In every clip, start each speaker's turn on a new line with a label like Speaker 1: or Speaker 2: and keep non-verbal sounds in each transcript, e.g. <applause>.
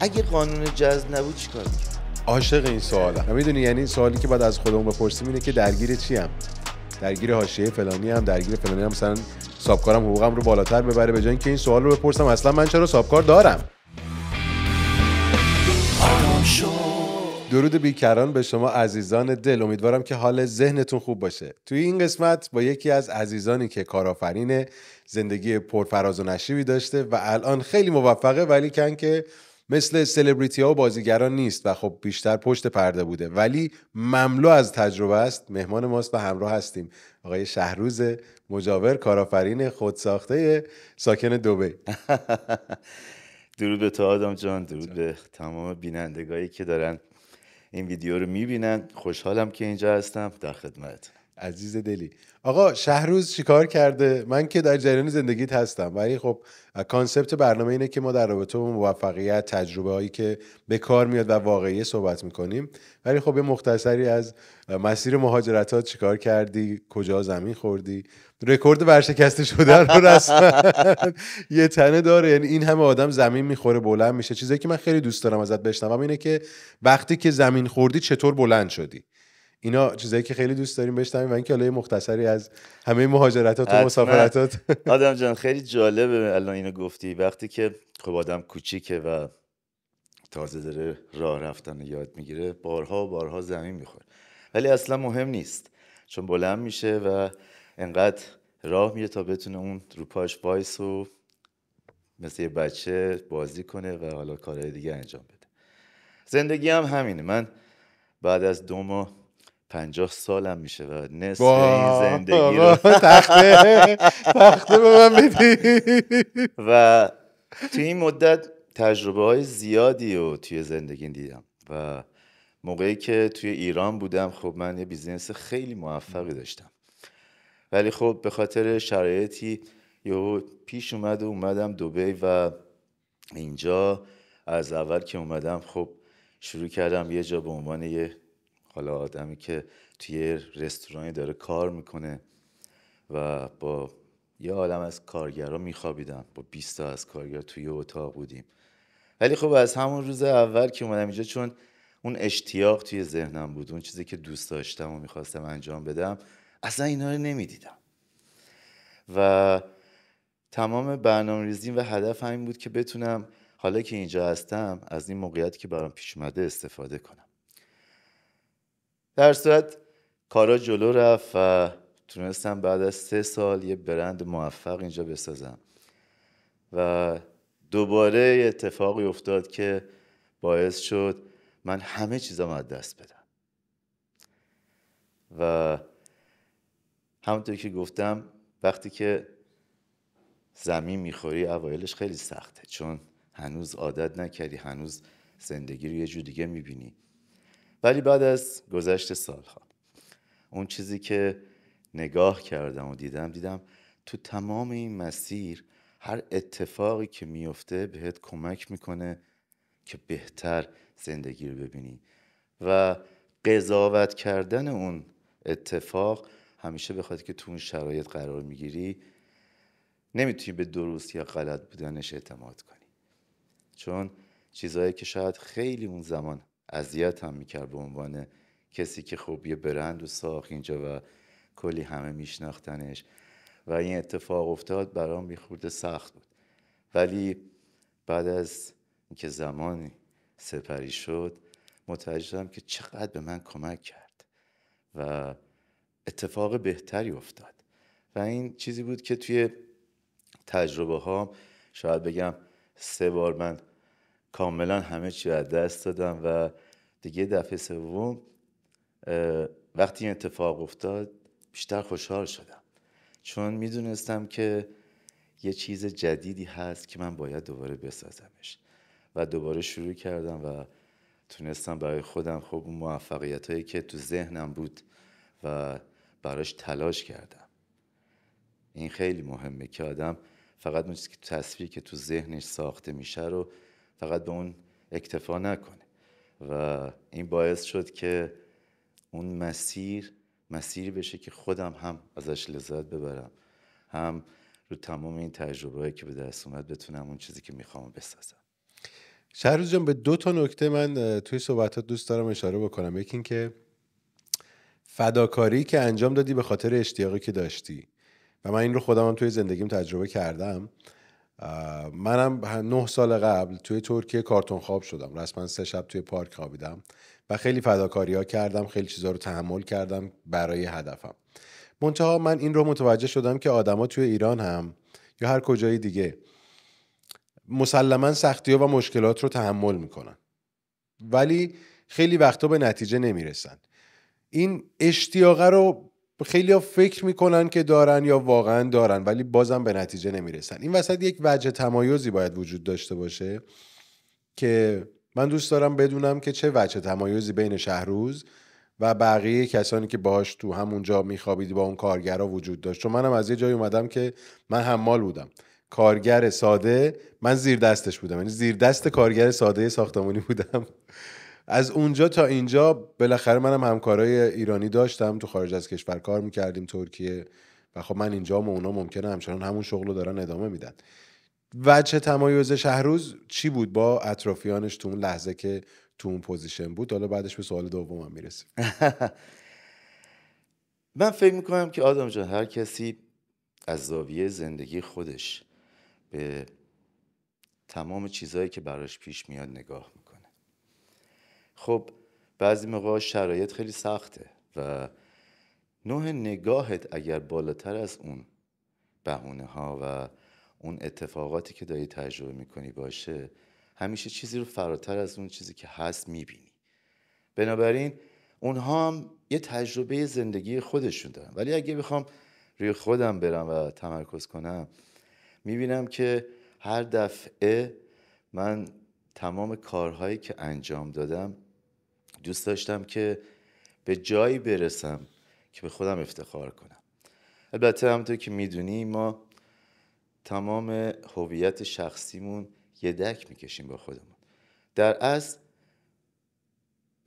Speaker 1: اگه قانون جز نبود چیکار میکرد
Speaker 2: عاشق این سوالم میدونی یعنی این سوالی که بعد از خودمون بپرسیم اینه که درگیر چی هم درگیر حاشیه فلانی هم درگیر فلانی هم مثلا سابکارم حقوقم رو بالاتر ببره به جای اینکه این سوال رو بپرسم اصلا من چرا سابکار دارم درود بیکران به شما عزیزان دل امیدوارم که حال ذهنتون خوب باشه توی این قسمت با یکی از عزیزانی که کارآفرین زندگی پرفراز و نشیبی داشته و الان خیلی موفقه ولی کن که مثل سلبریتی ها و بازیگران نیست و خب بیشتر پشت پرده بوده ولی مملو از تجربه است مهمان ماست و همراه هستیم آقای شهروز مجاور کارآفرین خودساخته ساکن دوبه <laughs> درود به تو آدم جان درود
Speaker 1: به تمام بینندگایی که دارن این ویدیو رو میبینن خوشحالم که اینجا هستم در خدمت عزیز دلی
Speaker 2: آقا شهروز چیکار کرده من که در جریان زندگیت هستم ولی خب کانسپت برنامه اینه که ما در رابطه با موفقیت تجربه هایی که به کار میاد و واقعیه صحبت میکنیم ولی خب یه مختصری از مسیر مهاجرتات چیکار کردی کجا زمین خوردی رکورد ورشکسته شدن رو رسما <laughs> یه تنه داره یعنی این همه آدم زمین میخوره بلند میشه چیزی که من خیلی دوست دارم ازت بشنوم اینه که وقتی که زمین خوردی چطور بلند شدی اینا چیزایی که خیلی دوست داریم بشنویم و اینکه حالا مختصری از همه مهاجرتات و مسافرتات <laughs>
Speaker 1: آدم جان خیلی جالبه الان اینو گفتی وقتی که خب آدم کوچیکه و تازه داره راه رفتن رو یاد میگیره بارها و بارها زمین میخوره ولی اصلا مهم نیست چون بلند میشه و انقدر راه میره تا بتونه اون رو پاش وایس و مثل یه بچه بازی کنه و حالا کارهای دیگه انجام بده زندگی هم همینه من بعد از دو ماه پنجاه سالم میشه و نصف این زندگی رو تخته تخته به من بدی و توی این مدت تجربه های زیادی رو توی زندگی دیدم و موقعی که توی ایران بودم خب من یه بیزینس خیلی موفقی داشتم ولی خب به خاطر شرایطی یه پیش اومد و اومدم دوبی و اینجا از اول که اومدم خب شروع کردم یه جا به عنوان یه حالا آدمی که توی رستورانی داره کار میکنه و با یه عالم از کارگرا میخوابیدم با 20 تا از کارگر توی اتاق بودیم ولی خب از همون روز اول که اومدم اینجا چون اون اشتیاق توی ذهنم بود اون چیزی که دوست داشتم و میخواستم انجام بدم اصلا اینا رو نمیدیدم و تمام برنامه ریزیم و هدف همین بود که بتونم حالا که اینجا هستم از این موقعیت که برام پیش اومده استفاده کنم در صورت کارا جلو رفت و تونستم بعد از سه سال یه برند موفق اینجا بسازم و دوباره یه اتفاقی افتاد که باعث شد من همه چیزم از دست بدم و همونطور که گفتم وقتی که زمین میخوری اوایلش خیلی سخته چون هنوز عادت نکردی هنوز زندگی رو یه جور دیگه میبینی ولی بعد از گذشت سالها اون چیزی که نگاه کردم و دیدم دیدم تو تمام این مسیر هر اتفاقی که میفته بهت کمک میکنه که بهتر زندگی رو ببینی و قضاوت کردن اون اتفاق همیشه به خاطر که تو اون شرایط قرار میگیری نمیتونی به درست یا غلط بودنش اعتماد کنی چون چیزهایی که شاید خیلی اون زمان اذیت هم میکرد به عنوان کسی که خب یه برند و ساخت اینجا و کلی همه میشناختنش و این اتفاق افتاد برام میخورده سخت بود ولی بعد از اینکه زمانی سپری شد متوجه شدم که چقدر به من کمک کرد و اتفاق بهتری افتاد و این چیزی بود که توی تجربه ها شاید بگم سه بار من کاملا همه چی از دست دادم و دیگه دفعه سوم وقتی این اتفاق افتاد بیشتر خوشحال شدم چون میدونستم که یه چیز جدیدی هست که من باید دوباره بسازمش و دوباره شروع کردم و تونستم برای خودم خب اون موفقیت هایی که تو ذهنم بود و براش تلاش کردم این خیلی مهمه که آدم فقط اون که تصویر که تو ذهنش ساخته میشه رو فقط به اون اکتفا نکنه و این باعث شد که اون مسیر مسیری بشه که خودم هم ازش لذت ببرم هم رو
Speaker 2: تمام این تجربه که به
Speaker 1: دست اومد بتونم اون چیزی که میخوام بسازم
Speaker 2: شهروز جان به دو تا نکته من توی صحبتات دوست دارم اشاره بکنم یکی اینکه فداکاری که انجام دادی به خاطر اشتیاقی که داشتی و من این رو خودم هم توی زندگیم تجربه کردم منم نه سال قبل توی ترکیه کارتون خواب شدم رسما سه شب توی پارک خوابیدم و خیلی فداکاری ها کردم خیلی چیزا رو تحمل کردم برای هدفم منتها من این رو متوجه شدم که آدما توی ایران هم یا هر کجای دیگه مسلما سختی ها و مشکلات رو تحمل میکنن ولی خیلی وقتا به نتیجه نمیرسن این اشتیاقه رو خیلی ها فکر میکنن که دارن یا واقعا دارن ولی بازم به نتیجه نمیرسن این وسط یک وجه تمایزی باید وجود داشته باشه که من دوست دارم بدونم که چه وجه تمایزی بین شهروز و بقیه کسانی که باهاش تو همونجا میخوابیدی با اون کارگرا وجود داشت چون منم از یه جایی اومدم که من حمال بودم کارگر ساده من زیر دستش بودم یعنی زیر دست کارگر ساده ساختمانی بودم از اونجا تا اینجا بالاخره منم همکارای ایرانی داشتم تو خارج از کشور کار میکردیم ترکیه و خب من اینجا و اونا ممکنه همچنان همون شغل رو دارن ادامه میدن وجه تمایز شهروز چی بود با اطرافیانش تو اون لحظه که تو اون پوزیشن بود حالا بعدش به سوال دومم میرسیم
Speaker 1: <laughs> من فکر میکنم که آدم جان هر کسی از زاویه زندگی خودش به تمام چیزهایی که براش پیش میاد نگاه خب بعضی موقع شرایط خیلی سخته و نوع نگاهت اگر بالاتر از اون بهونه ها و اون اتفاقاتی که داری تجربه میکنی باشه همیشه چیزی رو فراتر از اون چیزی که هست میبینی بنابراین اونها هم یه تجربه زندگی خودشون دارن ولی اگه بخوام روی خودم برم و تمرکز کنم میبینم که هر دفعه من تمام کارهایی که انجام دادم دوست داشتم که به جایی برسم که به خودم افتخار کنم البته همونطور که میدونی ما تمام هویت شخصیمون یه دک میکشیم با خودمون در اصل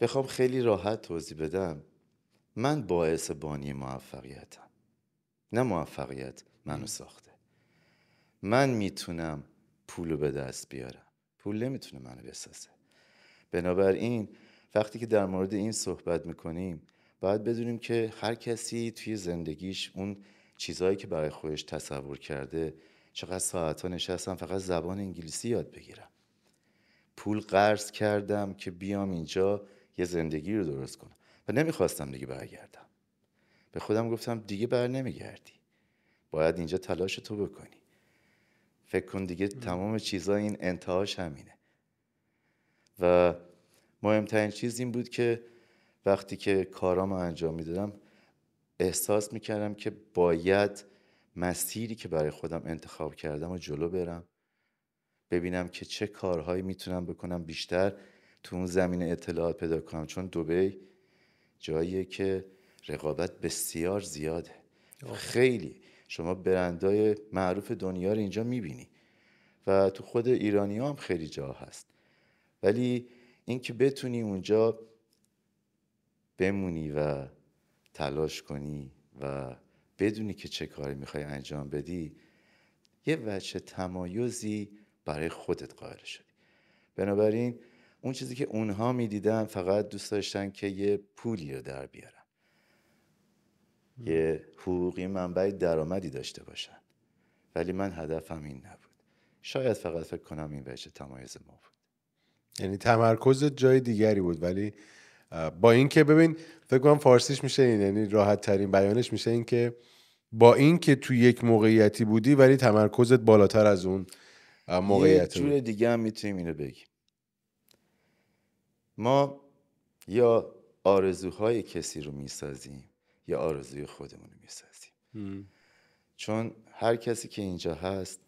Speaker 1: بخوام خیلی راحت توضیح بدم من باعث بانی موفقیتم نه موفقیت منو ساخته من میتونم پولو به دست بیارم پول نمیتونه منو بسازه بنابراین وقتی که در مورد این صحبت میکنیم باید بدونیم که هر کسی توی زندگیش اون چیزهایی که برای خودش تصور کرده چقدر ساعتها نشستم فقط زبان انگلیسی یاد بگیرم پول قرض کردم که بیام اینجا یه زندگی رو درست کنم و نمیخواستم دیگه برگردم به خودم گفتم دیگه بر نمیگردی باید اینجا تلاش تو بکنی فکر کن دیگه تمام چیزا این انتهاش همینه و مهمترین چیز این بود که وقتی که کارامو انجام میدادم احساس میکردم که باید مسیری که برای خودم انتخاب کردم و جلو برم ببینم که چه کارهایی میتونم بکنم بیشتر تو اون زمین اطلاعات پیدا کنم چون دوبی جاییه که رقابت بسیار زیاده خیلی شما برندای معروف دنیا رو اینجا میبینی و تو خود ایرانی هم خیلی جا هست ولی اینکه بتونی اونجا بمونی و تلاش کنی و بدونی که چه کاری میخوای انجام بدی یه وجه تمایزی برای خودت قائل شدی بنابراین اون چیزی که اونها میدیدن فقط دوست داشتن که یه پولی رو در بیارن یه حقوقی منبع درآمدی داشته باشن ولی من هدفم این نبود شاید فقط فکر کنم این وجه تمایز ما بود
Speaker 2: یعنی تمرکز جای دیگری بود ولی با اینکه ببین فکر کنم فارسیش میشه این یعنی راحت ترین بیانش میشه این که با اینکه تو یک موقعیتی بودی ولی تمرکزت بالاتر از اون موقعیت یه جور
Speaker 1: دیگه هم میتونیم اینو بگیم ما یا آرزوهای کسی رو میسازیم یا آرزوی خودمون رو میسازیم چون هر کسی که اینجا هست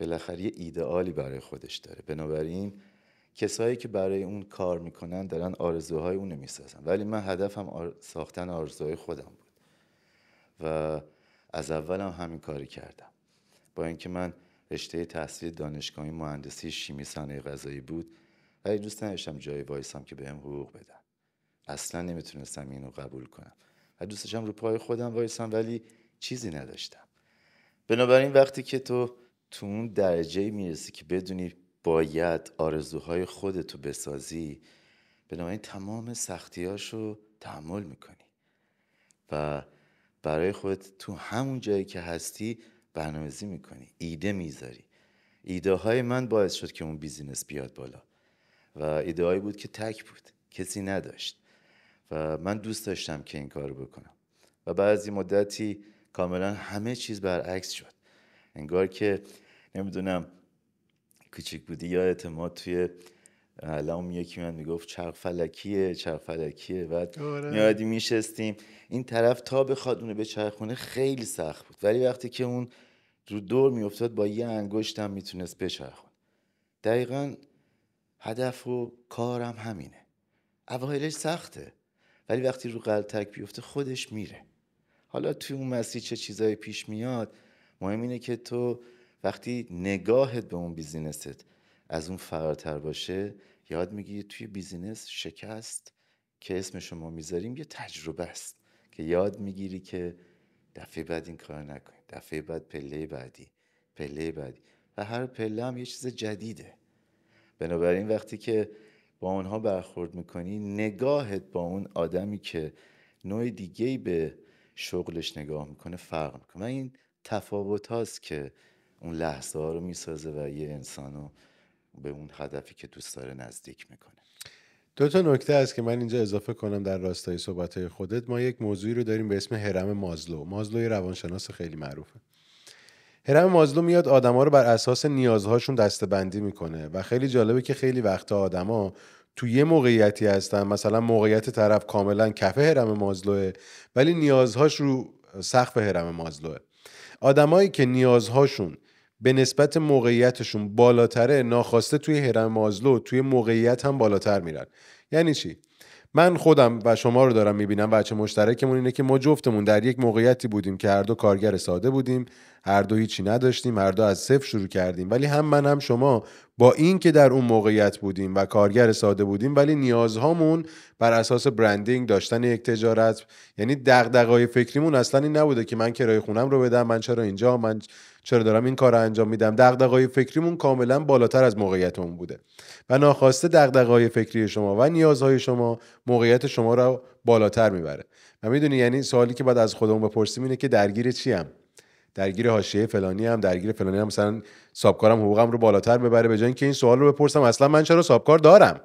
Speaker 1: بالاخره یه ایدئالی برای خودش داره بنابراین کسایی که برای اون کار میکنن دارن آرزوهای اونو میسازن ولی من هدفم ساختن آرزوهای خودم بود و از اولم هم همین کاری کردم با اینکه من رشته تحصیل دانشگاهی مهندسی شیمی صنایع غذایی بود ولی دوست نداشتم جای وایسم که بهم حقوق بدن اصلا نمیتونستم اینو قبول کنم و دوستشم رو پای خودم وایسم ولی چیزی نداشتم بنابراین وقتی که تو تو اون درجه میرسی که بدونی باید آرزوهای خودتو بسازی بنابراین تمام رو تحمل میکنی و برای خود تو همون جایی که هستی برنامه‌ریزی میکنی ایده میذاری ایده های من باعث شد که اون بیزینس بیاد بالا و ایده بود که تک بود کسی نداشت و من دوست داشتم که این کارو بکنم و بعضی از مدتی کاملا همه چیز برعکس شد انگار که نمیدونم کوچیک بودی یادت اعتماد توی الان یکی من میگفت چرخ فلکیه چرخ فلکیه بعد آره. میادی میشستیم این طرف تا بخواد اونو به چرخونه خیلی سخت بود ولی وقتی که اون رو دور میافتاد با یه انگشتم میتونست بچرخون دقیقا هدف و کارم همینه اوایلش سخته ولی وقتی رو قلتک بیفته خودش میره حالا توی اون مسیر چه چیزایی پیش میاد مهم اینه که تو وقتی نگاهت به اون بیزینست از اون فراتر باشه یاد میگیری توی بیزینس شکست که اسم شما میذاریم یه تجربه است که یاد میگیری که دفعه بعد این کار نکنی دفعه بعد پله بعدی پله بعدی و هر پله هم یه چیز جدیده بنابراین وقتی که با اونها برخورد میکنی نگاهت با اون آدمی که نوع دیگه به شغلش نگاه میکنه فرق میکنه و این تفاوت هاست که اون لحظه ها رو میسازه و یه انسان رو به اون هدفی که دوست داره نزدیک میکنه
Speaker 2: دو تا نکته است که من اینجا اضافه کنم در راستای صحبت خودت ما یک موضوعی رو داریم به اسم هرم مازلو مازلو یه روانشناس خیلی معروفه هرم مازلو میاد آدما رو بر اساس نیازهاشون دستبندی میکنه و خیلی جالبه که خیلی وقتا آدما تو یه موقعیتی هستن مثلا موقعیت طرف کاملا کفه هرم مازلوه ولی نیازهاش رو سقف هرم مازلوه آدمایی که نیازهاشون به نسبت موقعیتشون بالاتره ناخواسته توی هرم مازلو توی موقعیت هم بالاتر میرن یعنی چی من خودم و شما رو دارم میبینم بچه مشترکمون اینه که ما جفتمون در یک موقعیتی بودیم که هر دو کارگر ساده بودیم هر دو هیچی نداشتیم هر دو از صفر شروع کردیم ولی هم من هم شما با این که در اون موقعیت بودیم و کارگر ساده بودیم ولی نیازهامون بر اساس برندینگ داشتن یک تجارت یعنی دغدغه‌های فکریمون اصلا این نبوده که من کرایه خونم رو بدم من چرا اینجا من چرا دارم این کار رو انجام میدم دغدغه‌های فکریمون کاملا بالاتر از موقعیتمون بوده و ناخواسته دغدغه‌های فکری شما و نیازهای شما موقعیت شما رو بالاتر میبره و میدونی یعنی سوالی که بعد از خودمون بپرسیم اینه که درگیر چیم درگیر حاشیه فلانی هم درگیر فلانی هم مثلا سابکارم حقوقم رو بالاتر ببره به جای اینکه این سوال رو بپرسم اصلا من چرا سابکار دارم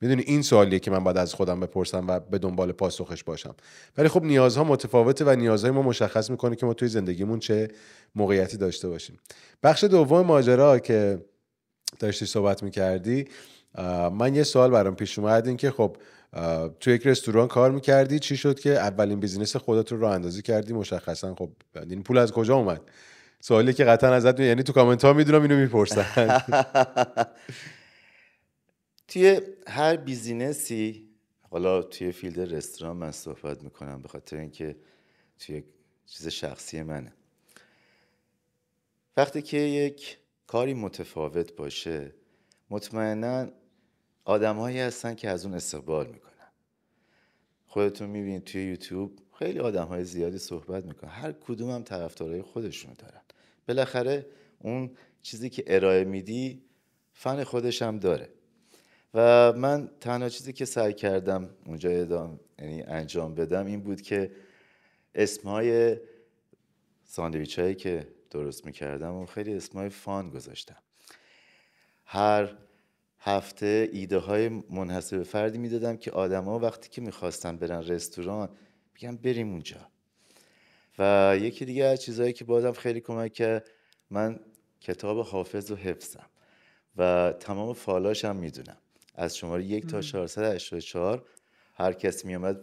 Speaker 2: میدونی این سوالیه که من باید از خودم بپرسم و به دنبال پاسخش باشم ولی خب نیازها متفاوته و نیازهای ما مشخص میکنه که ما توی زندگیمون چه موقعیتی داشته باشیم بخش دوم ماجرا که داشتی صحبت میکردی من یه سوال برام پیش اومد این که خب تو یک رستوران کار میکردی چی شد که اولین بیزینس خودت رو راه اندازی کردی مشخصا خب این پول از کجا اومد سوالی که قطعا ازت می... یعنی تو کامنت ها میدونم اینو میپرسن <laughs> توی
Speaker 1: هر بیزینسی حالا توی فیلد رستوران من صحبت میکنم به خاطر اینکه توی چیز شخصی منه وقتی که یک کاری متفاوت باشه مطمئنا آدمهایی هستن که از اون استقبال میکنن خودتون میبینید توی یوتیوب خیلی آدم های زیادی صحبت میکنن هر کدوم هم طرفدارای خودشونو دارن بالاخره اون چیزی که ارائه میدی فن خودش هم داره و من تنها چیزی که سعی کردم اونجا ادام یعنی انجام بدم این بود که اسمهای ساندویچ هایی که درست میکردم و خیلی اسمای فان گذاشتم هر هفته ایده های منحصر فردی میدادم که آدما وقتی که میخواستن برن رستوران بگن بریم اونجا و یکی دیگه از چیزهایی که بازم خیلی کمک کرد من کتاب حافظ و حفظم و تمام فالاش هم میدونم از شماره یک تا 484 هر کس میامد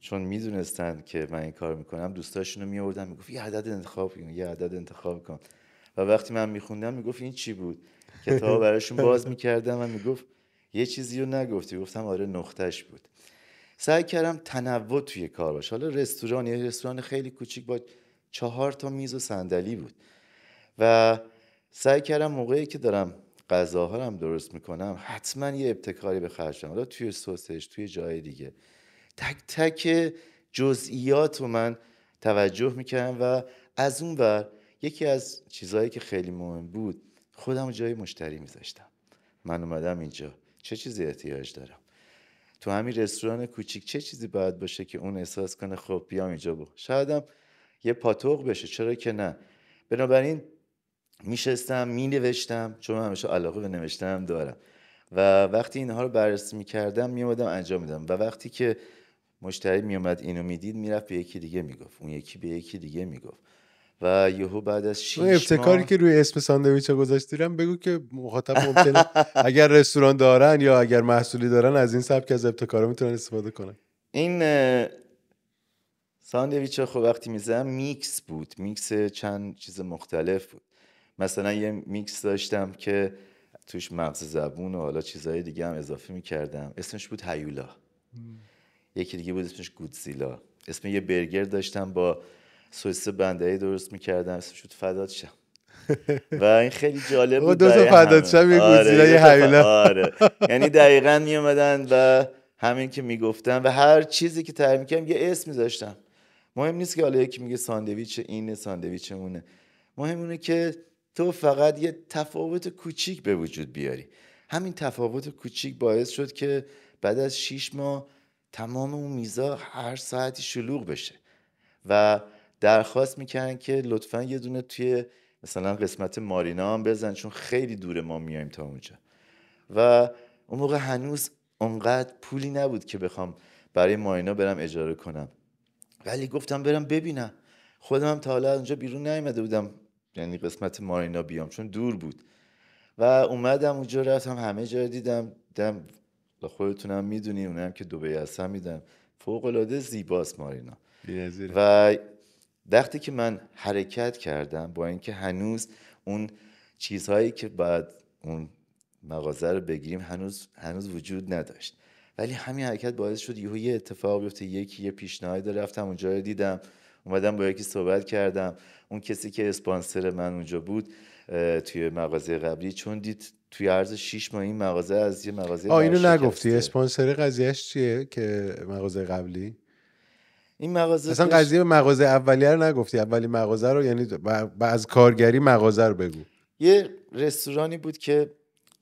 Speaker 1: چون میدونستن که من این کار میکنم دوستاشونو رو میوردن میگفت یه عدد انتخاب کن یه عدد انتخاب کن و وقتی من میخوندم میگفت این چی بود کتاب <laughs> براشون باز میکردم و میگفت یه چیزی رو نگفتی گفتم آره نختش بود سعی کردم تنوع توی کار باشه حالا رستوران یه رستوران خیلی کوچیک با چهار تا میز و صندلی بود و سعی کردم موقعی که دارم غذاها هم درست میکنم حتما یه ابتکاری به خرج حالا توی سوسش توی جای دیگه تک تک جزئیات رو من توجه میکردم و از اون ور یکی از چیزهایی که خیلی مهم بود خودم جای مشتری میذاشتم من اومدم اینجا چه چیزی احتیاج دارم تو همین رستوران کوچیک چه چیزی باید باشه که اون احساس کنه خب بیام اینجا شاید شایدم یه پاتوق بشه چرا که نه بنابراین میشستم مینوشتم چون من همیشه علاقه به نوشتنم دارم و وقتی اینها رو بررسی میکردم میومدم انجام میدم و وقتی که مشتری میومد اینو میدید میرفت به یکی دیگه میگفت اون یکی به یکی دیگه میگفت و یهو بعد از شیش ابتکاری که
Speaker 2: روی اسم ساندویچ گذاشتیرم بگو که مخاطب ممکنه اگر رستوران دارن یا اگر محصولی دارن از این سبک از ابتکارا میتونن استفاده کنن
Speaker 1: این ساندویچ خب وقتی میکس بود میکس چند چیز مختلف بود مثلا یه میکس داشتم که توش مغز زبون و حالا چیزهای دیگه هم اضافه میکردم اسمش بود هیولا یکی دیگه بود اسمش گودزیلا اسم یه برگر داشتم با بنده ای درست میکردم اسم شد فدات شم <laughs> و این خیلی جالب بود دو تا شم یه آره, آره. یعنی دقیقا میامدن و همین که میگفتم و هر چیزی که تعریف کنم یه اسم میذاشتم مهم نیست که حالا یکی میگه ساندویچ اینه اونه مهم اونه که تو فقط یه تفاوت کوچیک به وجود بیاری همین تفاوت کوچیک باعث شد که بعد از شیش ماه تمام اون میزا هر ساعتی شلوغ بشه و درخواست میکنن که لطفا یه دونه توی مثلا قسمت مارینا هم بزن چون خیلی دور ما میایم تا اونجا و اون موقع هنوز اونقدر پولی نبود که بخوام برای مارینا برم اجاره کنم ولی گفتم برم ببینم خودم هم تا حالا اونجا بیرون نیومده بودم یعنی قسمت مارینا بیام چون دور بود و اومدم اونجا رفتم همه جا دیدم دیدم خودتونم میدونی اونم که دبی هستم میدم فوق العاده زیباست مارینا و وقتی که من حرکت کردم با اینکه هنوز اون چیزهایی که باید اون مغازه رو بگیریم هنوز هنوز وجود نداشت ولی همین حرکت باعث شد یهو یه اتفاق بیفته یکی یه پیشنهاد رفتم اونجا رو دیدم اومدم با یکی صحبت کردم اون کسی که اسپانسر من اونجا بود توی مغازه قبلی چون دید توی عرض 6 ماه این مغازه از یه مغازه آ اینو نگفتی
Speaker 2: اسپانسر قضیهش چیه که مغازه قبلی
Speaker 1: این مغازه اصلا قضیه
Speaker 2: مغازه اولیه رو نگفتی اولی مغازه رو یعنی از کارگری مغازه رو بگو
Speaker 1: یه رستورانی بود که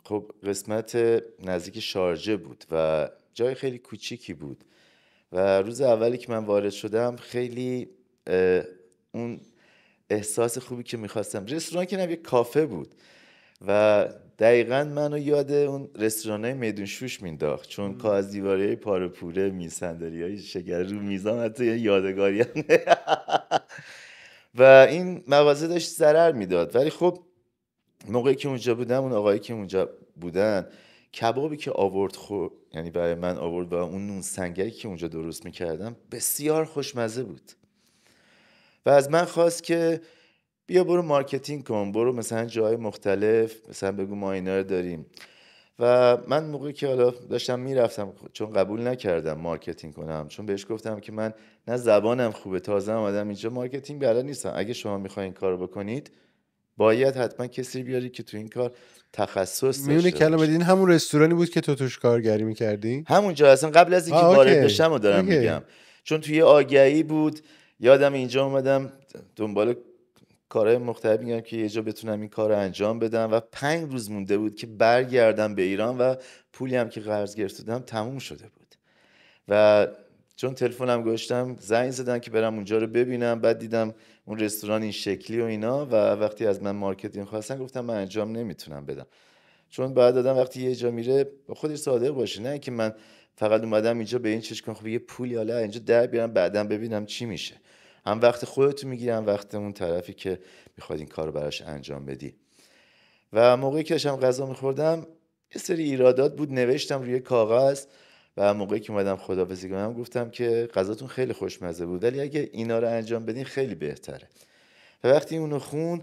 Speaker 1: خب قسمت نزدیک شارجه بود و جای خیلی کوچیکی بود و روز اولی که من وارد شدم خیلی اون احساس خوبی که میخواستم رستوران که نبیه کافه بود و دقیقا منو یاد اون رستوران های میدون شوش مینداخت چون که از دیواره های پاره پوره های شگر رو میزان حتی یادگاری و این مغازه داشت ضرر میداد ولی خب موقعی که اونجا بودم اون آقایی که اونجا بودن کبابی که آورد خور یعنی برای من آورد و اون نون سنگری که اونجا درست میکردم بسیار خوشمزه بود و از من خواست که بیا برو مارکتینگ کن برو مثلا جای مختلف مثلا بگو ما اینا رو داریم و من موقعی که حالا داشتم میرفتم چون قبول نکردم مارکتینگ کنم چون بهش گفتم که من نه زبانم خوبه تازه آمدم اینجا مارکتینگ بلد نیستم اگه شما میخواین کار بکنید باید حتما کسی بیاری که تو این کار تخصص میونه کلمه
Speaker 2: دین همون رستورانی بود که تو توش کارگری میکردی همونجا اصلا
Speaker 1: قبل از اینکه وارد بشم دارم میگم چون توی آگهی بود یادم اینجا اومدم دنبال کارهای مختلف میگم که یه جا بتونم این کار رو انجام بدم و پنج روز مونده بود که برگردم به ایران و پولی هم که قرض گرفتم تموم شده بود و چون تلفنم گشتم زنگ زدن که برم اونجا رو ببینم بعد دیدم اون رستوران این شکلی و اینا و وقتی از من مارکتینگ خواستن گفتم من انجام نمیتونم بدم چون بعد دادم وقتی یه جا میره خودش صادق باشه نه که من فقط اومدم اینجا به این چشکن کنم خب یه پولی حالا اینجا در بیارم بعدا ببینم چی میشه هم وقت خودتو میگیری هم وقت اون طرفی که میخواد این کار براش انجام بدی و موقعی که داشتم غذا میخوردم یه سری ایرادات بود نوشتم روی کاغذ و موقعی که اومدم خدافزی کنم گفتم که غذاتون خیلی خوشمزه بود ولی اگه اینا رو انجام بدین خیلی بهتره و وقتی اونو خون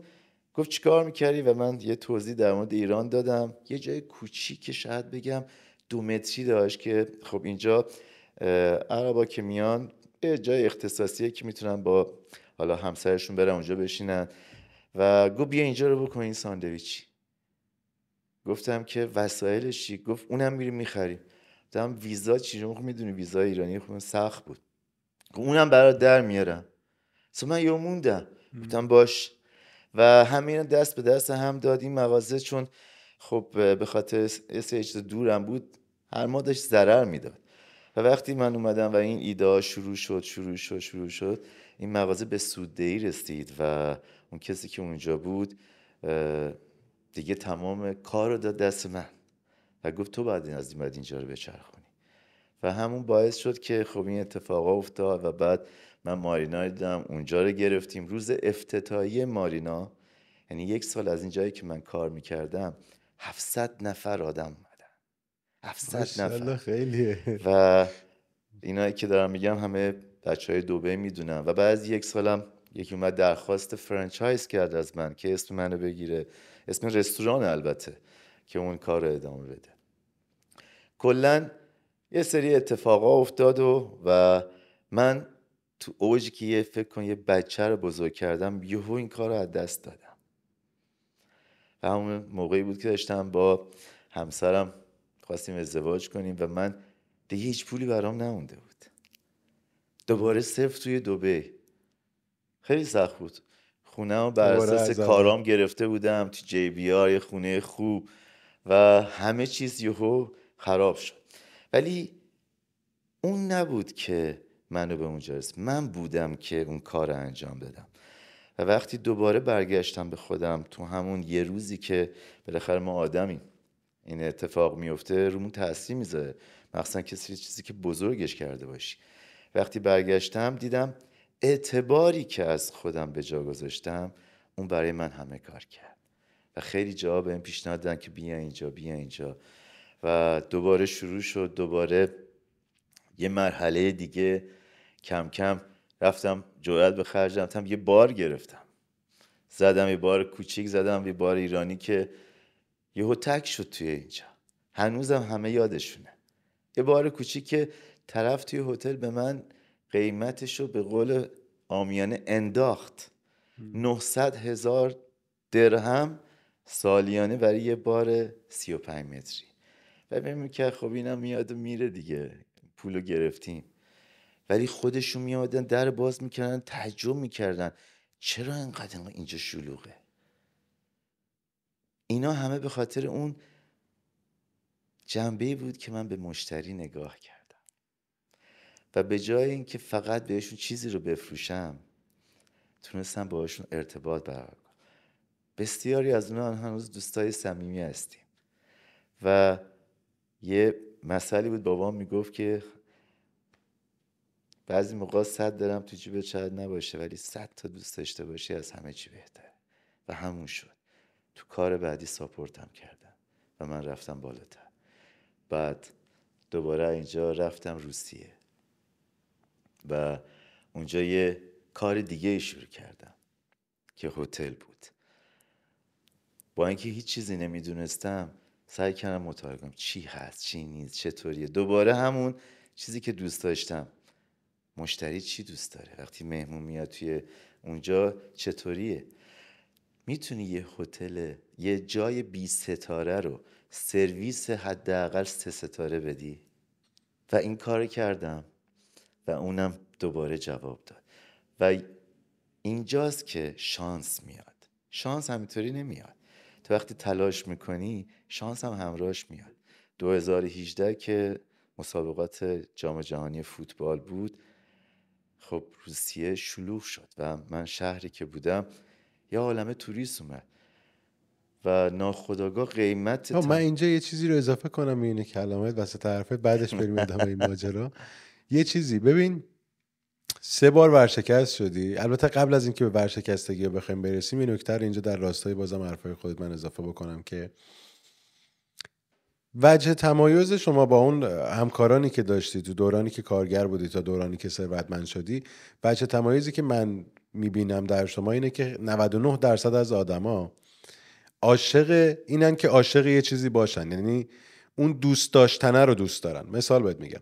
Speaker 1: گفت چیکار میکردی و من یه توضیح در مورد ایران دادم یه جای کوچی که شاید بگم دو متری داشت که خب اینجا عربا که میان یه جای اختصاصیه که میتونن با حالا همسرشون برن اونجا بشینن و گفت بیا اینجا رو بکن این ساندویچی گفتم که وسایلش چی گفت اونم میریم میخریم گفتم ویزا چی رو میدونی ویزا ایرانی خب سخت بود اونم برات در میارم سو من یه موندم گفتم باش و همین دست به دست هم داد این مغازه چون خب به خاطر یه دورم بود هر ما داشت ضرر میداد و وقتی من اومدم و این ایده شروع شد شروع شد شروع شد این مغازه به سودهی رسید و اون کسی که اونجا بود دیگه تمام کار رو داد دست من و گفت تو بعد از این اینجا رو بچرخونی و همون باعث شد که خب این اتفاقا افتاد و بعد من مارینا دیدم اونجا رو گرفتیم روز افتتاحیه مارینا یعنی یک سال از این جایی که من کار میکردم 700 نفر آدم 700
Speaker 2: نفر
Speaker 1: و اینایی که دارم میگم همه بچه های دوبه میدونم و بعد یک سالم یکی اومد درخواست فرانچایز کرد از من که اسم منو بگیره اسم رستوران البته که اون کار رو ادامه بده کلا یه سری اتفاقا افتاد و و من تو اوجی که یه فکر کن یه بچه رو بزرگ کردم یهو این کار رو از دست دادم و همون موقعی بود که داشتم با همسرم خواستیم ازدواج کنیم و من دیگه هیچ پولی برام نمونده بود دوباره صفر توی دوبه خیلی سخت بود خونه رو بر اساس کارام گرفته بودم تو جی بی آر یه خونه خوب و همه چیز یهو خراب شد ولی اون نبود که منو به اونجا رسید من بودم که اون کار رو انجام دادم و وقتی دوباره برگشتم به خودم تو همون یه روزی که بالاخره ما آدمیم این اتفاق میفته رومون تاثیر میذاره مخصوصا کسی چیزی که بزرگش کرده باشی وقتی برگشتم دیدم اعتباری که از خودم به جا گذاشتم اون برای من همه کار کرد و خیلی جواب به این پیشنهاد دادن که بیا اینجا بیا اینجا و دوباره شروع شد دوباره یه مرحله دیگه کم کم رفتم جوعت به خرج یه بار گرفتم زدم یه بار کوچیک زدم یه بار ایرانی که یه تک شد توی اینجا هنوزم همه یادشونه یه بار کوچیک طرف توی هتل به من قیمتش رو به قول آمیانه انداخت 900 هزار درهم سالیانه برای یه بار 35 متری و ببینیم که خب اینم میاد و میره دیگه پولو گرفتیم ولی خودشون میادن در باز میکردن تعجب میکردن چرا انقدر اینجا شلوغه اینا همه به خاطر اون جنبه بود که من به مشتری نگاه کردم و به جای اینکه فقط بهشون چیزی رو بفروشم تونستم باهاشون ارتباط برقرار کنم بسیاری از اونها هنوز دوستای صمیمی هستیم و یه مسئله بود بابام میگفت که بعضی موقع صد دارم تو جیب چقدر نباشه ولی صد تا دوست داشته باشی از همه چی بهتره و همون شد تو کار بعدی ساپورتم کردم و من رفتم بالاتر بعد دوباره اینجا رفتم روسیه و اونجا یه کار دیگه ای شروع کردم که هتل بود با اینکه هیچ چیزی نمیدونستم سعی کردم مطالعه چی هست چی نیست چطوریه دوباره همون چیزی که دوست داشتم مشتری چی دوست داره وقتی مهمون میاد توی اونجا چطوریه میتونی یه هتل یه جای بی ستاره رو سرویس حداقل سه ستاره بدی و این کار کردم و اونم دوباره جواب داد و اینجاست که شانس میاد شانس همینطوری نمیاد تو وقتی تلاش میکنی شانس هم همراهش میاد 2018 که مسابقات جام جهانی فوتبال بود خب روسیه شلوغ شد و من شهری که بودم یا عالم توریست اومد و ناخداگاه قیمت تا... من اینجا یه
Speaker 2: چیزی رو اضافه کنم میونه کلامت وسط طرفه بعدش بریم ادامه این ماجرا یه چیزی ببین سه بار ورشکست شدی البته قبل از اینکه به ورشکستگی بخوایم برسیم یه نکته اینجا در راستای بازم حرفای خودت من اضافه بکنم که وجه تمایز شما با اون همکارانی که داشتی تو دورانی که کارگر بودی تا دورانی که ثروتمند شدی وجه تمایزی که من میبینم در شما اینه که 99 درصد از آدما عاشق اینن که عاشق یه چیزی باشن یعنی اون دوست داشتنه رو دوست دارن مثال بهت میگم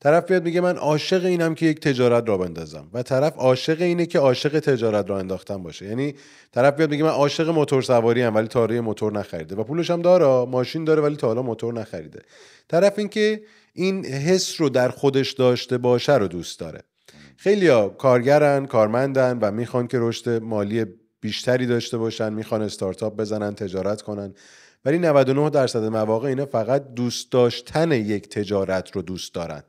Speaker 2: طرف بیاد میگه من عاشق اینم که یک تجارت را بندازم و طرف عاشق اینه که عاشق تجارت را انداختن باشه یعنی طرف بیاد میگه من عاشق موتور سواری ام ولی تا موتور نخریده و پولش هم داره ماشین داره ولی تا حالا موتور نخریده طرف اینکه این حس رو در خودش داشته باشه رو دوست داره خیلی ها کارگرن کارمندن و میخوان که رشد مالی بیشتری داشته باشن میخوان استارتاپ بزنن تجارت کنن ولی 99 درصد مواقع اینا فقط دوست داشتن یک تجارت رو دوست دارن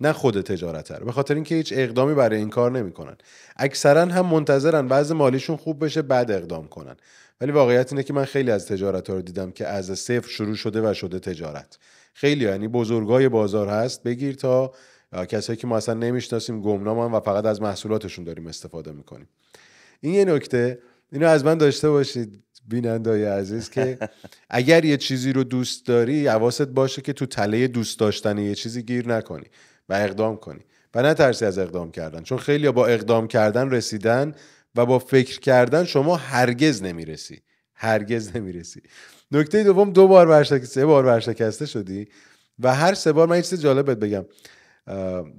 Speaker 2: نه خود تجارت رو به خاطر اینکه هیچ اقدامی برای این کار نمیکنن اکثرا هم منتظرن بعض مالیشون خوب بشه بعد اقدام کنن ولی واقعیت اینه که من خیلی از تجارت ها رو دیدم که از صفر شروع شده و شده تجارت خیلی یعنی بزرگای بازار هست بگیر تا کسایی که ما اصلا نمیشناسیم گمنامن و فقط از محصولاتشون داریم استفاده میکنیم این یه نکته اینو از من داشته باشید بینندای عزیز که <laughs> اگر یه چیزی رو دوست داری حواست باشه که تو تله دوست داشتن یه چیزی گیر نکنی و اقدام کنی و نترسی از اقدام کردن چون خیلی با اقدام کردن رسیدن و با فکر کردن شما هرگز نمیرسی هرگز نمیرسی نکته دوم دو بار ورشکسته سه بار ورشکسته شدی و هر سه بار من یه چیز بگم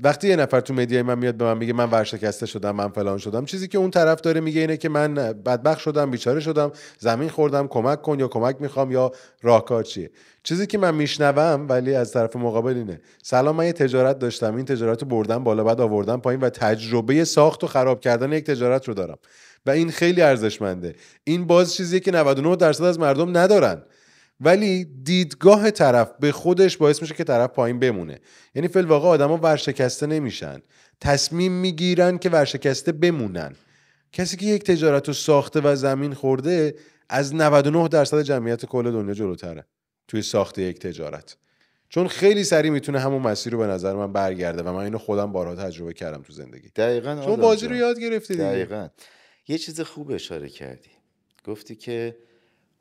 Speaker 2: وقتی یه نفر تو مدیای من میاد به من میگه من ورشکسته شدم من فلان شدم چیزی که اون طرف داره میگه اینه که من بدبخ شدم بیچاره شدم زمین خوردم کمک کن یا کمک میخوام یا راهکار چیه چیزی که من میشنوم ولی از طرف مقابل اینه سلام من یه تجارت داشتم این تجارت رو بردم بالا بعد آوردم پایین و تجربه ساخت و خراب کردن یک تجارت رو دارم و این خیلی ارزشمنده این باز چیزیه که 99 درصد از مردم ندارن ولی دیدگاه طرف به خودش باعث میشه که طرف پایین بمونه یعنی فل واقع آدما ورشکسته نمیشن تصمیم میگیرن که ورشکسته بمونن کسی که یک تجارت رو ساخته و زمین خورده از 99 درصد جمعیت کل دنیا جلوتره توی ساخت یک تجارت چون خیلی سریع میتونه همون مسیر رو به نظر من برگرده و من اینو خودم بارها تجربه کردم تو زندگی
Speaker 1: دقیقا چون بازی رو یاد گرفتی دقیقا یه چیز خوب اشاره کردی گفتی که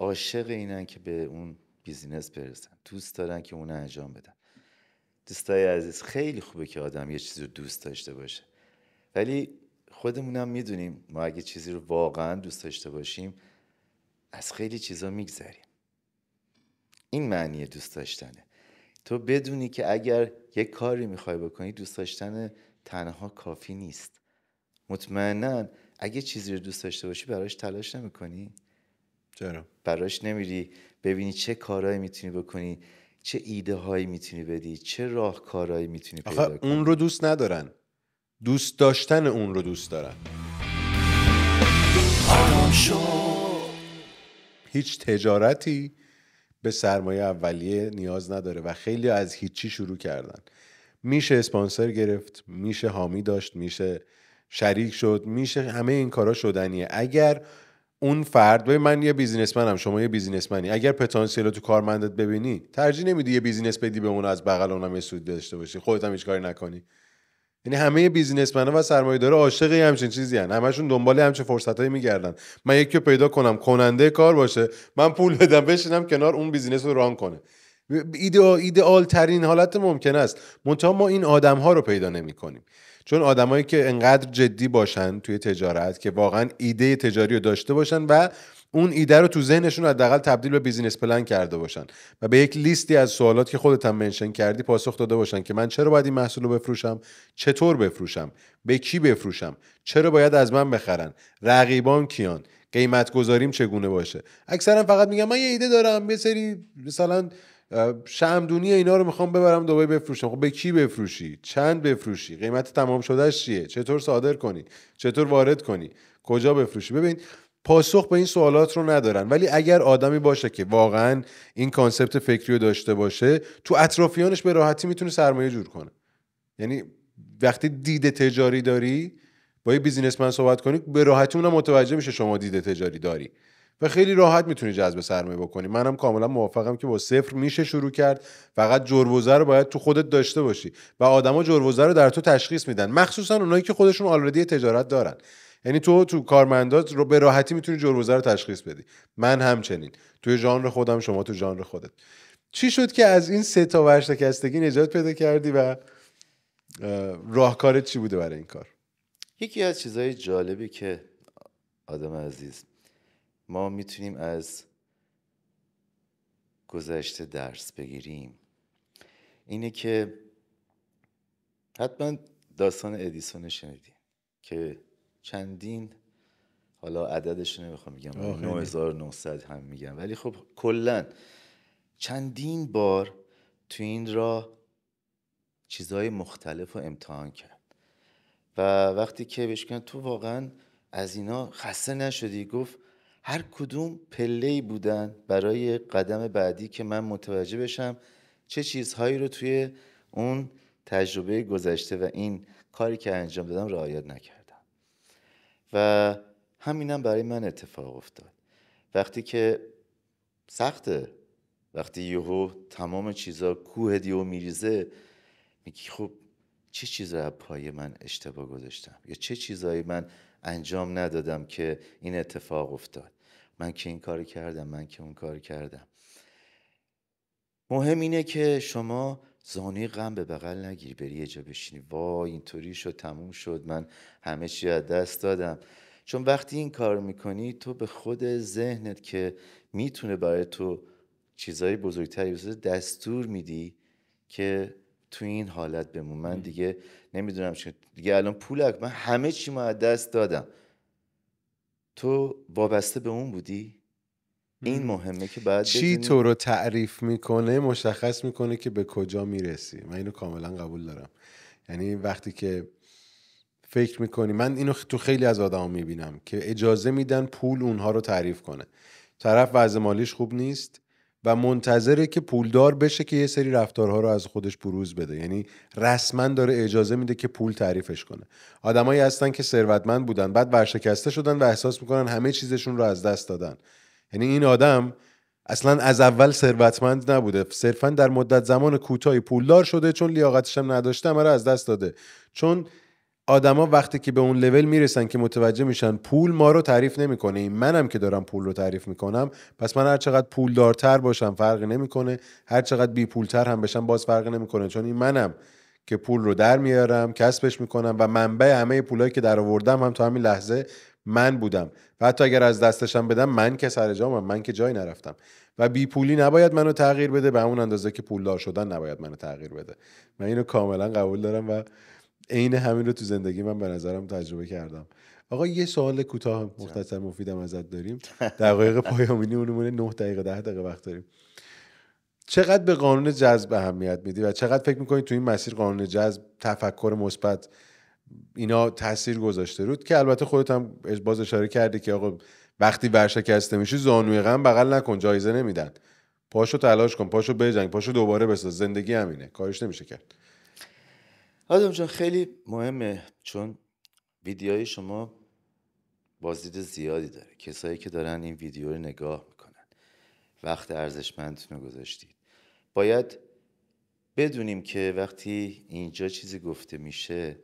Speaker 1: عاشق اینن که به اون بیزینس برسن دوست دارن که اون انجام بدن دوستای عزیز خیلی خوبه که آدم یه چیزی رو دوست داشته باشه ولی خودمونم میدونیم ما اگه چیزی رو واقعا دوست داشته باشیم از خیلی چیزا میگذریم این معنی دوست داشتنه تو بدونی که اگر یه کاری میخوای بکنی دوست داشتن تنها کافی نیست مطمئنا اگه چیزی رو دوست داشته باشی براش تلاش نمیکنی چرا براش نمیری ببینی چه کارهایی میتونی بکنی چه ایده هایی میتونی بدی چه کارهایی میتونی پیدا
Speaker 2: کنی اون رو دوست ندارن دوست داشتن اون رو دوست دارن هیچ تجارتی به سرمایه اولیه نیاز نداره و خیلی از هیچی شروع کردن میشه اسپانسر گرفت میشه حامی داشت میشه شریک شد میشه همه این کارا شدنیه اگر اون فرد به من یه بیزینسمنم شما یه بیزینسمنی اگر پتانسیل رو تو کارمندت ببینی ترجیح نمیدی یه بیزینس بدی به اون از بغل اونم یه سود داشته باشی خودت هم هیچ کاری نکنی یعنی همه بیزینسمنا و سرمایه‌دارا عاشق همچین چیزی هن. همشون دنبال همچین فرصتایی میگردن من یکی پیدا کنم کننده کار باشه من پول بدم بشینم کنار اون بیزینس رو ران کنه ایدئال, ایدئال ترین حالت ممکن است منتها ما این آدم رو پیدا نمی چون آدمایی که انقدر جدی باشن توی تجارت که واقعا ایده تجاری رو داشته باشن و اون ایده رو تو ذهنشون حداقل تبدیل به بیزینس پلن کرده باشن و به یک لیستی از سوالات که خودت منشن کردی پاسخ داده باشن که من چرا باید این محصول رو بفروشم چطور بفروشم به کی بفروشم چرا باید از من بخرن رقیبان کیان قیمت گذاریم چگونه باشه اکثرا فقط میگم من یه ایده دارم یه سری مثلا شمدونی اینا رو میخوام ببرم دبی بفروشم خب به کی بفروشی چند بفروشی قیمت تمام شدهش چیه چطور صادر کنی چطور وارد کنی کجا بفروشی ببین پاسخ به این سوالات رو ندارن ولی اگر آدمی باشه که واقعا این کانسپت فکری رو داشته باشه تو اطرافیانش به راحتی میتونه سرمایه جور کنه یعنی وقتی دید تجاری داری با یه بیزینسمن صحبت کنی به راحتی اونم متوجه میشه شما دید تجاری داری و خیلی راحت میتونی جذب سرمایه بکنی منم کاملا موافقم که با صفر میشه شروع کرد فقط جربوزه رو باید تو خودت داشته باشی و آدما جربوزه رو در تو تشخیص میدن مخصوصا اونایی که خودشون آلردی تجارت دارن یعنی تو تو کارمندات رو به راحتی میتونی جربوزه رو تشخیص بدی من همچنین توی ژانر خودم شما تو ژانر خودت چی شد که از این سه تا ورشکستگی نجات پیدا کردی و راهکارت چی بوده برای این کار
Speaker 1: یکی از چیزهای جالبی که آدم عزیز ما میتونیم از گذشته درس بگیریم اینه که حتما داستان ادیسون شنیدیم که چندین حالا عددش نمیخوام میگم 9900 هم میگم ولی خب کلا چندین بار تو این را چیزهای مختلف رو امتحان کرد و وقتی که بشکن تو واقعا از اینا خسته نشدی گفت هر کدوم پله بودن برای قدم بعدی که من متوجه بشم چه چیزهایی رو توی اون تجربه گذشته و این کاری که انجام دادم رعایت نکردم و همینم برای من اتفاق افتاد وقتی که سخته وقتی یهو تمام چیزا کوه دیو میریزه میگی خب چه چیزا پای من اشتباه گذاشتم یا چه چیزایی من انجام ندادم که این اتفاق افتاد من که این کار کردم من که اون کار کردم مهم اینه که شما زانوی غم به بغل نگیری بری یه جا بشینی وای اینطوری شد تموم شد من همه چی از دست دادم چون وقتی این کار میکنی تو به خود ذهنت که میتونه برای تو چیزهای بزرگتری بسازه دستور میدی که تو این حالت بمون من دیگه نمیدونم چه دیگه الان پولک من همه چی ما دست دادم تو وابسته به اون بودی این مهمه که بعد چی تو رو
Speaker 2: تعریف میکنه مشخص میکنه که به کجا میرسی من اینو کاملا قبول دارم یعنی وقتی که فکر میکنی من اینو تو خیلی از آدما میبینم که اجازه میدن پول اونها رو تعریف کنه طرف وضع مالیش خوب نیست و منتظره که پولدار بشه که یه سری رفتارها رو از خودش بروز بده یعنی رسما داره اجازه میده که پول تعریفش کنه آدمایی هستن که ثروتمند بودن بعد ورشکسته شدن و احساس میکنن همه چیزشون رو از دست دادن یعنی این آدم اصلا از اول ثروتمند نبوده صرفا در مدت زمان کوتاهی پولدار شده چون لیاقتش هم نداشته همه رو از دست داده چون آدما وقتی که به اون لول میرسن که متوجه میشن پول ما رو تعریف نمیکنه این منم که دارم پول رو تعریف میکنم پس من هر چقدر پول دارتر باشم فرقی نمیکنه هر چقدر بی پولتر هم بشم باز فرقی نمیکنه چون این منم که پول رو در میارم کسبش میکنم و منبع همه پولایی که در آوردم هم تا همین لحظه من بودم و حتی اگر از دستشم بدم من که سر جامم من که جایی نرفتم و بی پولی نباید منو تغییر بده به اون اندازه که پولدار شدن نباید منو تغییر بده من اینو کاملا قبول دارم و این همین رو تو زندگی من به نظرم تجربه کردم آقا یه سوال کوتاه مختصر مفیدم ازت داریم دقایق پایامینی اونمونه 9 دقیقه 10 دقیقه وقت داریم چقدر به قانون جذب اهمیت میدی و چقدر فکر میکنی تو این مسیر قانون جذب تفکر مثبت اینا تاثیر گذاشته رود که البته خودت هم باز اشاره کردی که آقا وقتی ورشکسته میشی زانوی غم بغل نکن جایزه نمیدن پاشو تلاش کن پاشو بجنگ پاشو دوباره بساز زندگی همینه کارش نمیشه کرد
Speaker 1: آدم جان خیلی مهمه چون ویدیوهای شما بازدید زیادی داره کسایی که دارن این ویدیو رو نگاه میکنن وقت ارزشمندتون رو گذاشتید باید بدونیم که وقتی اینجا چیزی گفته میشه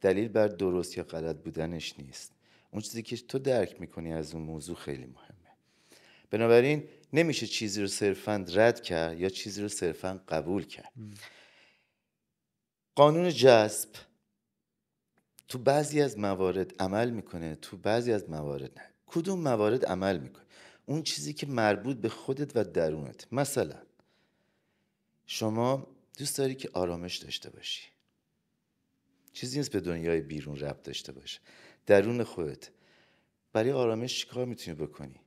Speaker 1: دلیل بر درست یا غلط بودنش نیست اون چیزی که تو درک میکنی از اون موضوع خیلی مهمه بنابراین نمیشه چیزی رو صرفا رد کرد یا چیزی رو صرفا قبول کرد قانون جذب تو بعضی از موارد عمل میکنه تو بعضی از موارد نه کدوم موارد عمل میکنه اون چیزی که مربوط به خودت و درونت مثلا شما دوست داری که آرامش داشته باشی چیزی نیست به دنیای بیرون ربط داشته باشه درون خودت برای آرامش چیکار میتونی بکنی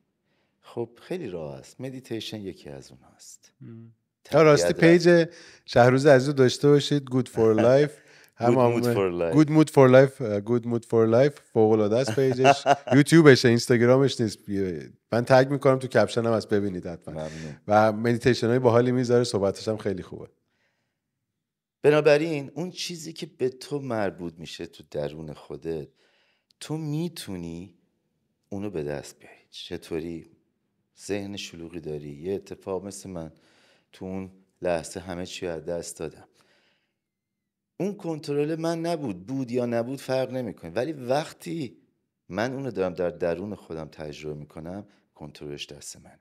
Speaker 1: خب خیلی راه است مدیتیشن یکی از هست. تا راستی پیج
Speaker 2: شهروز عزیز داشته باشید گود فور لایف هم گود مود فور لایف گود مود فور لایف فوق العاده است پیجش <laughs> یوتیوبش اینستاگرامش نیست من تگ میکنم تو هم از ببینید حتما و مدیتیشن های باحالی میذاره صحبتش هم خیلی خوبه
Speaker 1: بنابراین اون چیزی که به تو مربوط میشه تو درون خودت تو میتونی اونو به دست بیاری چطوری ذهن شلوغی داری یه اتفاق مثل من تو اون لحظه همه چی از دست دادم اون کنترل من نبود بود یا نبود فرق نمیکنه ولی وقتی من اونو دارم در درون خودم تجربه میکنم کنترلش دست منه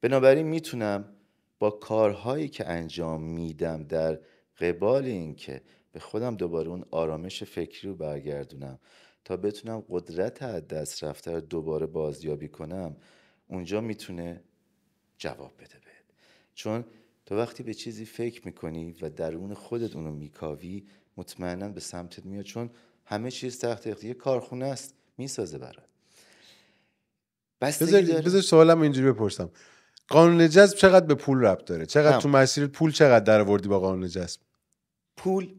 Speaker 1: بنابراین میتونم با کارهایی که انجام میدم در قبال اینکه به خودم دوباره اون آرامش فکری رو برگردونم تا بتونم قدرت از دست رفته رو دوباره بازیابی کنم اونجا میتونه جواب بده چون تو وقتی به چیزی فکر میکنی و درون خودت اونو میکاوی مطمئنا به سمتت میاد چون همه چیز تحت اختیار کارخونه است میسازه برات
Speaker 2: بذار بذار سوالم اینجوری بپرسم قانون جذب چقدر به پول ربط داره چقدر تو مسیر پول چقدر درآوردی با قانون جذب
Speaker 1: پول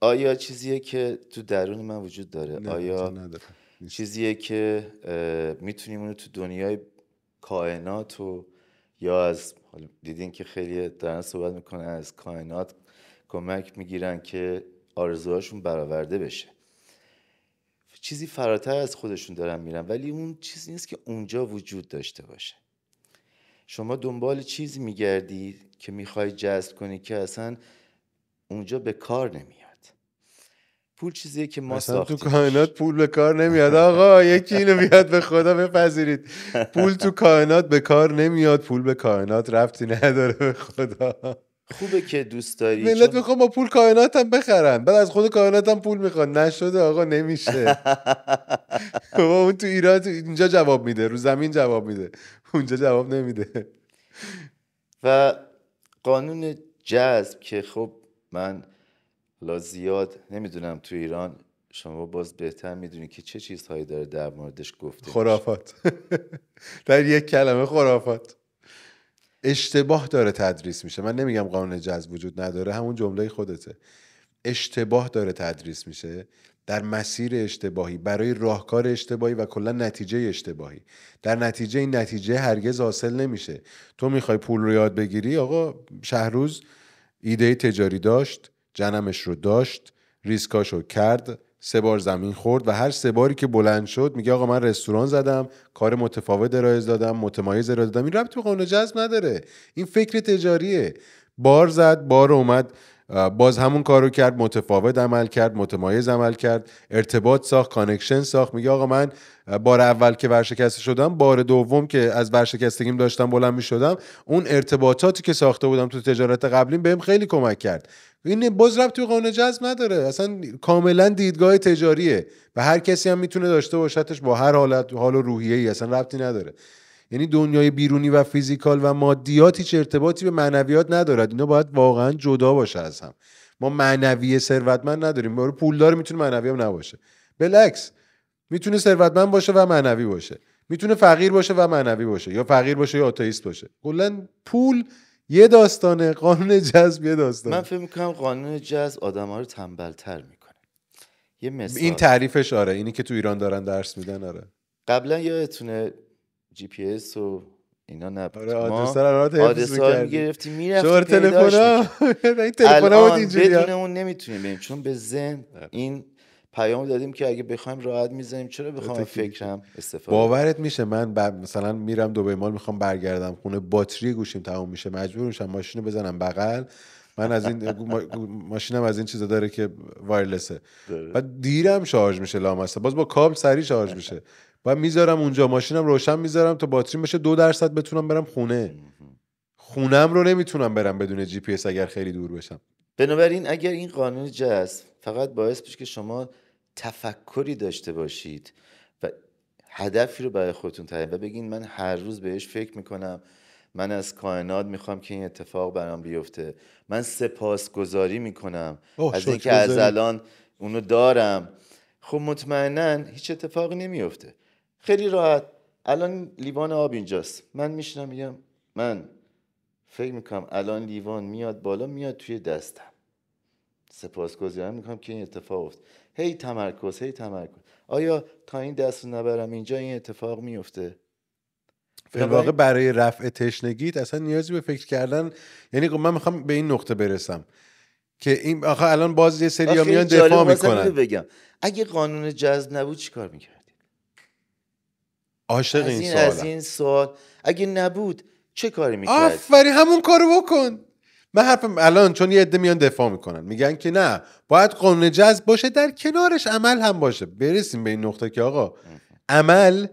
Speaker 1: آیا چیزیه که تو درون من وجود داره آیا چیزیه که میتونیم اونو تو دنیای کائنات و یا از دیدین که خیلی دارن صحبت میکنن از کائنات کمک میگیرن که آرزوهاشون برآورده بشه چیزی فراتر از خودشون دارن میرن ولی اون چیزی نیست که اونجا وجود داشته باشه شما دنبال چیزی میگردید که میخوای جذب کنی که اصلا اونجا به کار نمیاد پول چیزیه که ما ساختیم
Speaker 2: تو کائنات پول به کار نمیاد آقا یکی اینو بیاد به خدا بپذیرید پول تو کائنات به کار نمیاد پول به کائنات رفتی نداره به خدا خوبه
Speaker 1: که دوست داری
Speaker 2: ملت میخوام با پول کائنات هم بخرن بعد از خود کائنات هم پول میخوان نشده آقا نمیشه <laughs> اون تو ایران اینجا جواب میده رو زمین جواب میده اونجا جواب نمیده
Speaker 1: و قانون جذب که خب من حالا زیاد نمیدونم تو ایران شما باز بهتر میدونی که چه چیزهایی داره در موردش گفته
Speaker 2: خرافات <laughs> در یک کلمه خرافات اشتباه داره تدریس میشه من نمیگم قانون جذب وجود نداره همون جمله خودته اشتباه داره تدریس میشه در مسیر اشتباهی برای راهکار اشتباهی و کلا نتیجه اشتباهی در نتیجه این نتیجه هرگز حاصل نمیشه تو میخوای پول رو یاد بگیری آقا شهروز ایده تجاری داشت جنمش رو داشت ریسکاش رو کرد سه بار زمین خورد و هر سه باری که بلند شد میگه آقا من رستوران زدم کار متفاوت ارائه دادم متمایز ارائه دادم این ربطی به قانون جذب نداره این فکر تجاریه بار زد بار اومد باز همون کارو کرد متفاوت عمل کرد متمایز عمل کرد ارتباط ساخت کانکشن ساخت میگه آقا من بار اول که ورشکسته شدم بار دوم که از ورشکستگیم داشتم بلند میشدم اون ارتباطاتی که ساخته بودم تو تجارت قبلیم بهم خیلی کمک کرد این باز ربط توی قانون جذب نداره اصلا کاملا دیدگاه تجاریه و هر کسی هم میتونه داشته باشتش با هر حالت حال و روحیه ای اصلا ربطی نداره یعنی دنیای بیرونی و فیزیکال و مادیات هیچ ارتباطی به معنویات ندارد اینا باید واقعا جدا باشه از هم ما معنوی ثروتمند نداریم ما پولدار میتونه معنوی هم نباشه بلکس میتونه ثروتمند باشه و معنوی باشه میتونه فقیر باشه و معنوی باشه یا فقیر باشه یا آتئیست باشه کلا پول یه داستانه قانون جذب یه داستانه من فکر
Speaker 1: میکنم قانون جذب ها رو تنبل‌تر میکنه یه مثال این
Speaker 2: تعریفش آره اینی که تو ایران دارن درس میدن آره
Speaker 1: قبلا یادتونه جی پی اس و اینا نه آره آدرس رو آدرس رو گرفتی میرفتی شور تلفن این تلفن بدون اون نمیتونیم بریم چون به ذهن آره. این پیامو دادیم که اگه بخوایم راحت میزنیم چرا آره، بخوام فکرم استفاده باورت
Speaker 2: میشه من مثلا میرم دبی مال میخوام برگردم خونه باتری گوشیم تموم میشه مجبور میشم ماشین بزنم بغل من از این ماشینم از این چیزا داره که وایرلسه بعد دیرم شارژ میشه لامصب باز با کابل سری شارژ میشه و میذارم اونجا ماشینم روشن میذارم تا باتری بشه دو درصد بتونم برم خونه خونم رو نمیتونم برم بدون جی پی اس اگر خیلی دور بشم
Speaker 1: بنابراین اگر این قانون جذب فقط باعث بشه که شما تفکری داشته باشید و هدفی رو برای خودتون تعیین و بگین من هر روز بهش فکر میکنم من از کائنات میخوام که این اتفاق برام بیفته من سپاسگزاری میکنم از اینکه از الان اونو دارم خب مطمئنا هیچ اتفاقی نمیفته خیلی راحت الان لیوان آب اینجاست من میشنم میگم من فکر میکنم الان لیوان میاد بالا میاد توی دستم سپاسگزارم میکنم که این اتفاق افت هی تمرکز هی تمرکز آیا تا این دست رو نبرم اینجا این اتفاق میفته
Speaker 2: به واقع برای رفع تشنگیت اصلا نیازی به فکر کردن یعنی خب من میخوام به این نقطه برسم که این آخه الان باز یه سری میان دفاع میکنن بگم
Speaker 1: اگه قانون جذب نبود
Speaker 2: چیکار میکرد عاشق این, سوال از
Speaker 1: این سوال اگه نبود چه کاری میکرد آفری
Speaker 2: همون کارو بکن من حرفم الان چون یه عده میان دفاع میکنن میگن که نه باید قانون جذب باشه در کنارش عمل هم باشه برسیم به این نقطه که آقا عمل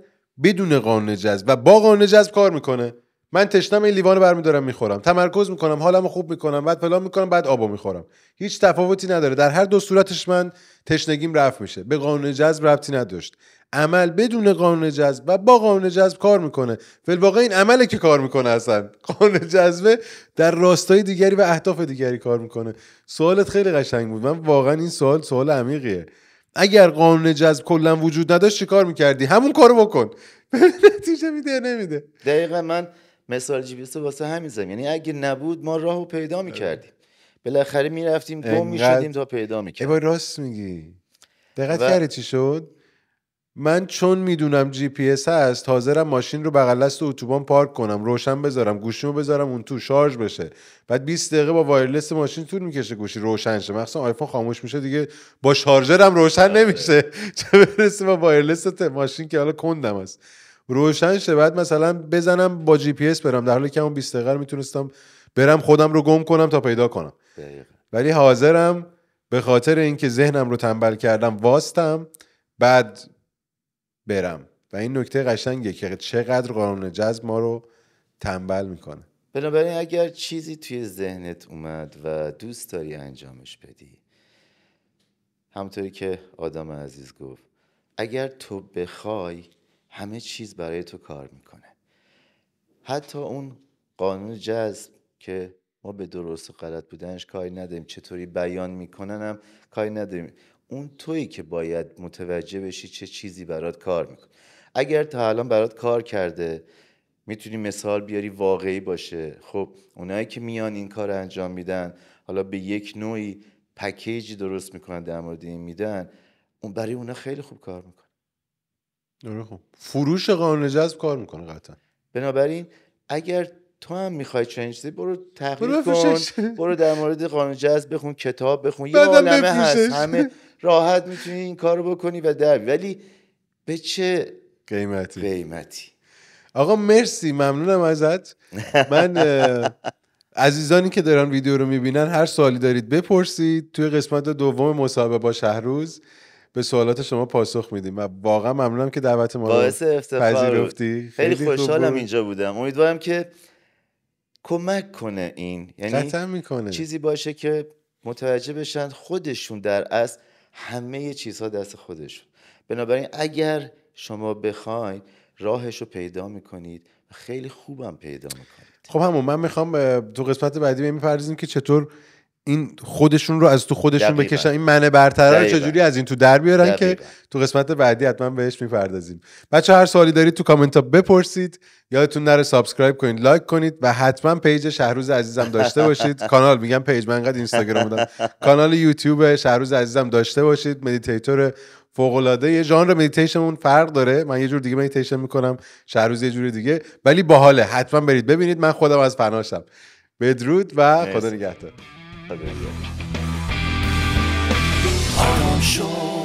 Speaker 2: بدون قانون جذب و با قانون جذب کار میکنه من تشنم این لیوانو برمیدارم میخورم تمرکز میکنم حالمو خوب میکنم بعد فلان میکنم بعد آبو میخورم هیچ تفاوتی نداره در هر دو صورتش من تشنگیم رفت میشه به قانون جذب ربطی نداشت عمل بدون قانون جذب و با قانون جذب کار میکنه فلواقع این عمله که کار میکنه اصلا قانون جذبه در راستای دیگری و اهداف دیگری کار میکنه سوالت خیلی قشنگ بود من واقعا این سوال سوال عمیقیه اگر قانون جذب کلا وجود نداشت چیکار میکردی همون کارو بکن <laughs> نتیجه میده نمیده دقیقا من
Speaker 1: مثال جی واسه همین زمین یعنی اگه نبود ما راهو پیدا آره. میکردیم بالاخره میرفتیم گم میشدیم تا پیدا میکردیم ای
Speaker 2: راست میگی دقت و... کردی چی شد من چون میدونم جی پی اس هست حاضرم ماشین رو بغل دست اتوبان پارک کنم روشن بذارم گوشیمو بذارم اون تو شارژ بشه بعد 20 دقیقه با وایرلس ماشین طول میکشه گوشی روشن شه مثلا آیفون خاموش میشه دیگه با شارژرم روشن آره. نمیشه چه برسه با وایرلس ماشین که حالا کندم است روشن شه بعد مثلا بزنم با جی پی اس برم در حالی که اون 20 دقیقه میتونستم برم خودم رو گم کنم تا پیدا کنم ولی حاضرم به خاطر اینکه ذهنم رو تنبل کردم واستم بعد برم و این نکته قشنگه که چقدر قانون جذب ما رو تنبل میکنه
Speaker 1: بنابراین اگر چیزی توی ذهنت اومد و دوست داری انجامش بدی همطوری که آدم عزیز گفت اگر تو بخوای همه چیز برای تو کار میکنه حتی اون قانون جذب که ما به درست و غلط بودنش کاری نداریم چطوری بیان میکننم کاری نداریم اون تویی که باید متوجه بشی چه چیزی برات کار میکنه اگر تا الان برات کار کرده میتونی مثال بیاری واقعی باشه خب اونایی که میان این کار انجام میدن حالا به یک نوعی پکیجی درست میکنن در مورد این میدن اون برای اونا خیلی خوب کار میکنه
Speaker 2: درست خوب فروش قانون جذب کار میکنه قطعا
Speaker 1: بنابراین اگر تو هم میخوای چنج برو تحقیق کن برو در مورد قانون جذب بخون کتاب بخون یه عالمه هست همه راحت میتونی این کارو بکنی و در ولی
Speaker 2: به چه قیمتی
Speaker 1: قیمتی
Speaker 2: آقا مرسی ممنونم ازت من عزیزانی که دارن ویدیو رو میبینن هر سوالی دارید بپرسید توی قسمت دوم مصاحبه با شهروز به سوالات شما پاسخ میدیم و واقعا ممنونم که دعوت ما رو پذیرفتی خیلی خوشحالم
Speaker 1: اینجا بودم امیدوارم که کمک کنه این یعنی میکنه. چیزی باشه که متوجه بشن خودشون در اصل همه چیزها دست خودشون بنابراین اگر شما بخواید راهش رو پیدا میکنید خیلی خوبم پیدا میکنید
Speaker 2: خب همون من میخوام تو قسمت بعدی که چطور این خودشون رو از تو خودشون دقیقا. بکشن این منه برتره رو چجوری از این تو در بیارن که تو قسمت بعدی حتما بهش میپردازیم بچه هر سوالی دارید تو کامنت ها بپرسید یادتون نره سابسکرایب کنید لایک کنید و حتما پیج شهروز عزیزم داشته باشید <laughs> کانال میگم پیج من قد اینستاگرام بودم کانال یوتیوب شهروز عزیزم داشته باشید مدیتیتور فوق العاده یه ژانر مدیتیشنمون فرق داره من یه جور دیگه مدیتیشن میکنم شهروز یه جور دیگه ولی باحاله حتما برید ببینید من خودم از فناشم بدرود و خدا نگهدار Pagrindo. Armstrong Show.